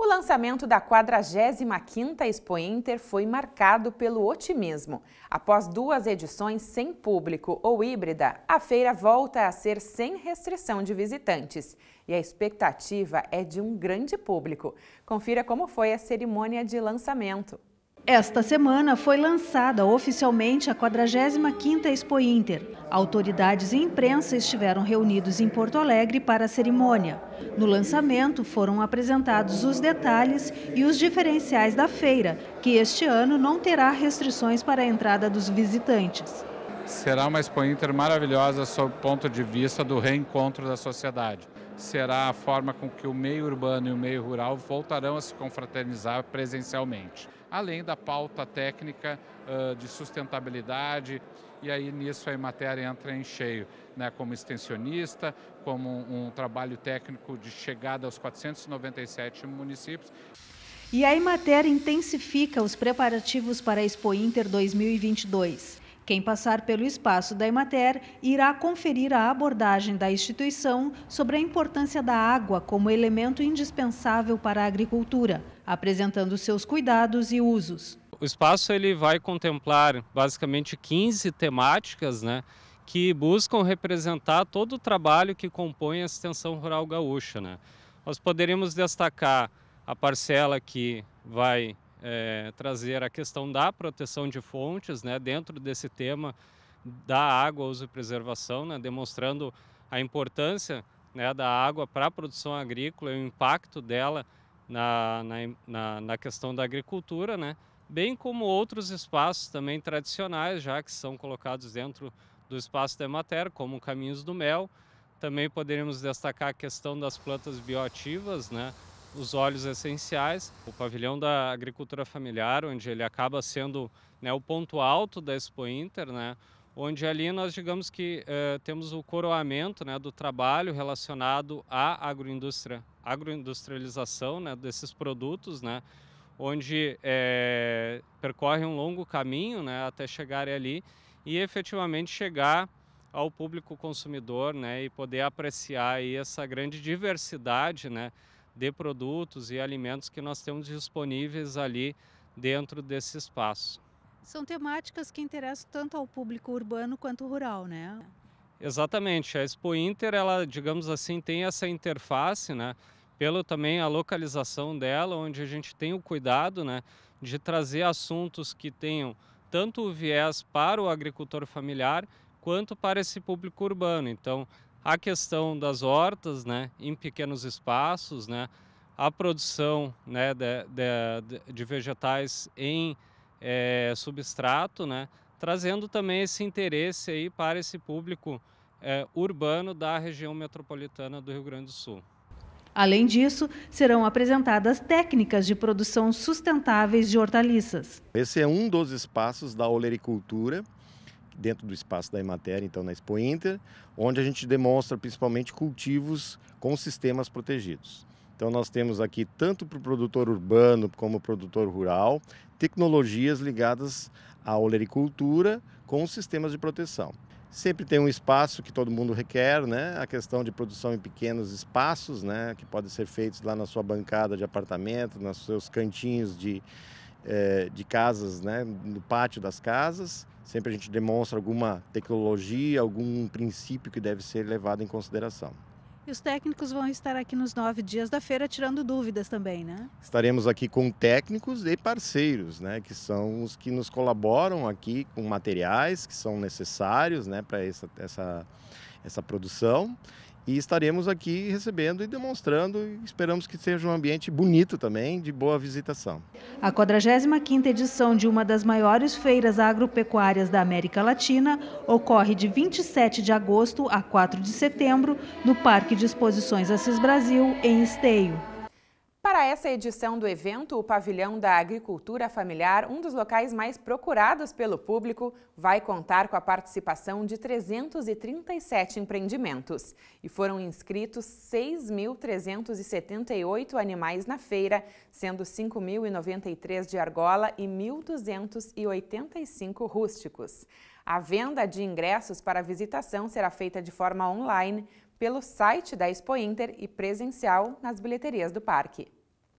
O lançamento da 45ª Expo Inter foi marcado pelo otimismo. Após duas edições sem público ou híbrida, a feira volta a ser sem restrição de visitantes. E a expectativa é de um grande público. Confira como foi a cerimônia de lançamento. Esta semana foi lançada oficialmente a 45ª Expo Inter. Autoridades e imprensa estiveram reunidos em Porto Alegre para a cerimônia. No lançamento foram apresentados os detalhes e os diferenciais da feira, que este ano não terá restrições para a entrada dos visitantes. Será uma Expo Inter maravilhosa sob o ponto de vista do reencontro da sociedade será a forma com que o meio urbano e o meio rural voltarão a se confraternizar presencialmente, além da pauta técnica uh, de sustentabilidade. E aí nisso a Emater entra em cheio, né, como extensionista, como um, um trabalho técnico de chegada aos 497 municípios. E a Imater intensifica os preparativos para a Expo Inter 2022. Quem passar pelo espaço da Emater irá conferir a abordagem da instituição sobre a importância da água como elemento indispensável para a agricultura, apresentando seus cuidados e usos. O espaço ele vai contemplar basicamente 15 temáticas, né? que buscam representar todo o trabalho que compõe a extensão rural gaúcha. Né? Nós poderíamos destacar a parcela que vai é, trazer a questão da proteção de fontes né, dentro desse tema da água, uso e preservação, né, demonstrando a importância né, da água para a produção agrícola e o impacto dela na, na, na questão da agricultura, né, bem como outros espaços também tradicionais, já que são colocados dentro do espaço da matéria, como Caminhos do Mel. Também poderíamos destacar a questão das plantas bioativas, né, os óleos essenciais, o pavilhão da agricultura familiar, onde ele acaba sendo né, o ponto alto da Expo Inter, né, onde ali nós digamos que eh, temos o coroamento né, do trabalho relacionado à agroindústria, agroindustrialização né, desses produtos, né, onde eh, percorre um longo caminho né, até chegar ali e efetivamente chegar ao público consumidor né, e poder apreciar aí essa grande diversidade né, de produtos e alimentos que nós temos disponíveis ali dentro desse espaço. São temáticas que interessam tanto ao público urbano quanto rural, né? Exatamente. A Expo Inter, ela, digamos assim, tem essa interface, né? Pelo também a localização dela, onde a gente tem o cuidado, né, de trazer assuntos que tenham tanto o viés para o agricultor familiar quanto para esse público urbano. Então, a questão das hortas, né, em pequenos espaços, né, a produção, né, de, de, de vegetais em é, substrato, né, trazendo também esse interesse aí para esse público é, urbano da região metropolitana do Rio Grande do Sul. Além disso, serão apresentadas técnicas de produção sustentáveis de hortaliças. Esse é um dos espaços da olericultura dentro do espaço da Emater, então na Expo Inter, onde a gente demonstra principalmente cultivos com sistemas protegidos. Então nós temos aqui tanto para o produtor urbano como produtor rural, tecnologias ligadas à olericultura com sistemas de proteção. Sempre tem um espaço que todo mundo requer, né? A questão de produção em pequenos espaços, né? Que podem ser feitos lá na sua bancada de apartamento, nos seus cantinhos de, eh, de casas, né? No pátio das casas sempre a gente demonstra alguma tecnologia, algum princípio que deve ser levado em consideração. E os técnicos vão estar aqui nos nove dias da feira tirando dúvidas também, né? Estaremos aqui com técnicos e parceiros, né? Que são os que nos colaboram aqui com materiais que são necessários, né? Para essa, essa, essa produção e estaremos aqui recebendo e demonstrando, e esperamos que seja um ambiente bonito também, de boa visitação. A 45ª edição de uma das maiores feiras agropecuárias da América Latina ocorre de 27 de agosto a 4 de setembro no Parque de Exposições Assis Brasil, em Esteio. Para essa edição do evento, o Pavilhão da Agricultura Familiar, um dos locais mais procurados pelo público, vai contar com a participação de 337 empreendimentos. E foram inscritos 6.378 animais na feira, sendo 5.093 de argola e 1.285 rústicos. A venda de ingressos para visitação será feita de forma online pelo site da Expo Inter e presencial nas bilheterias do parque.